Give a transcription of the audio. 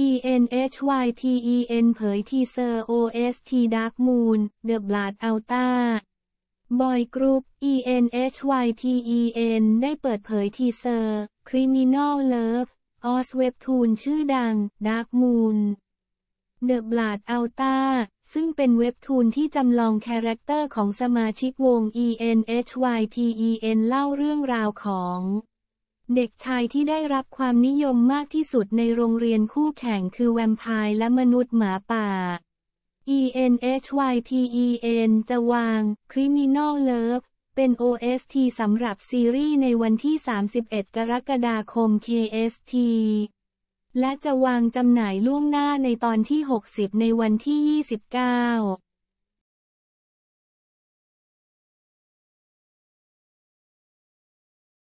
ENHYPEN เผยทีเซอร์ OST Dark Moon The Blood Alta บอยกรุ๊ป ENHYPEN ได้เปิดเผยทีเซอร์ Criminal Love ออสเว็บทูนชื่อดัง Dark Moon The Blood Alta ซึ่งเป็นเว็บทูนที่จำลองคาแรคเตอร์ของสมาชิกวง ENHYPEN เล่าเรื่องราวของเด็กชายที่ได้รับความนิยมมากที่สุดในโรงเรียนคู่แข่งคือแวมไพร์และมนุษย์หมาป่า ENHYPEN จะวาง Criminal Love เป็น OST สำหรับซีรีส์ในวันที่ 31 กรกฎาคม KST และจะวางจำหน่ายล่วงหน้าในตอนที่ 60 ในวันที่ 29